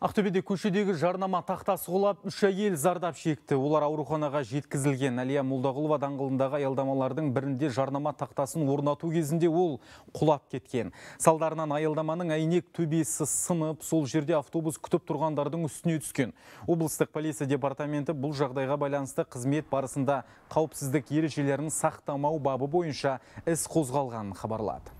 Ақтөбеде көшедегі жарнама тақтасы құлап, үш әйел зардап шекті. Олар ауруханаға жеткізілген. Әлия молдағұлова даңғылындағы аялдамалардың бірінде жарнама тақтасын орнату кезінде ол құлап кеткен. Салдарынан аялдаманың әйнек төбесі сынып, сол жерде автобус күтіп тұрғандардың үстіне түскен. Облыстық полиция департаменті бұл жағдайға байланысты қызмет барысында қауіпсіздік ережелерін сақтамау бабы бойынша іс қозғалғанын хабарлады.